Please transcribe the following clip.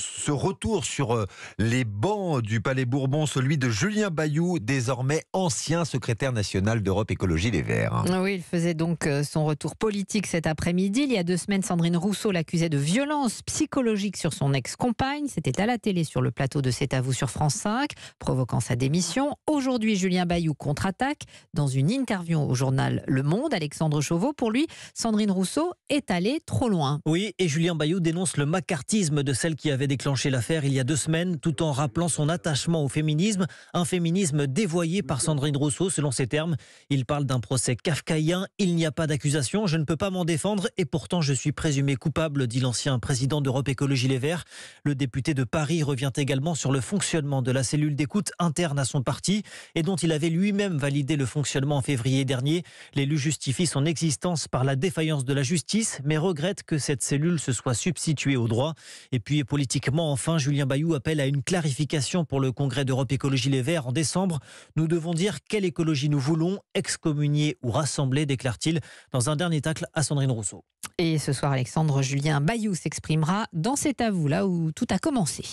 ce retour sur euh, les bancs du Palais Bourbon, celui de Julien Bayou, désormais ancien secrétaire national d'Europe Écologie Les Verts. Oui, il faisait donc euh, son retour politique cet après-midi. Il y a deux semaines, Sandrine Rousseau l'accusait de violence psychologique sur son ex-compagne. C'était à la télé sur le plateau de C'est à vous sur France 5, provoquant sa démission. Aujourd'hui, Julien Bayou contre-attaque dans une interview au journal Le Monde. Alexandre Chauveau, pour lui, Sandrine Rousseau est allée trop loin. Oui, et Julien Bayou dénonce le macartisme de celle qui a avait déclenché l'affaire il y a deux semaines, tout en rappelant son attachement au féminisme, un féminisme dévoyé par Sandrine Rousseau, selon ses termes. Il parle d'un procès kafkaïen, il n'y a pas d'accusation, je ne peux pas m'en défendre, et pourtant je suis présumé coupable, dit l'ancien président d'Europe Écologie Les Verts. Le député de Paris revient également sur le fonctionnement de la cellule d'écoute interne à son parti, et dont il avait lui-même validé le fonctionnement en février dernier. L'élu justifie son existence par la défaillance de la justice, mais regrette que cette cellule se soit substituée au droit. Et puis, politiquement. Enfin, Julien Bayou appelle à une clarification pour le congrès d'Europe Écologie Les Verts en décembre. Nous devons dire quelle écologie nous voulons, excommunier ou rassembler, déclare-t-il dans un dernier tacle à Sandrine Rousseau. Et ce soir, Alexandre Julien Bayou s'exprimera dans cet avou là où tout a commencé.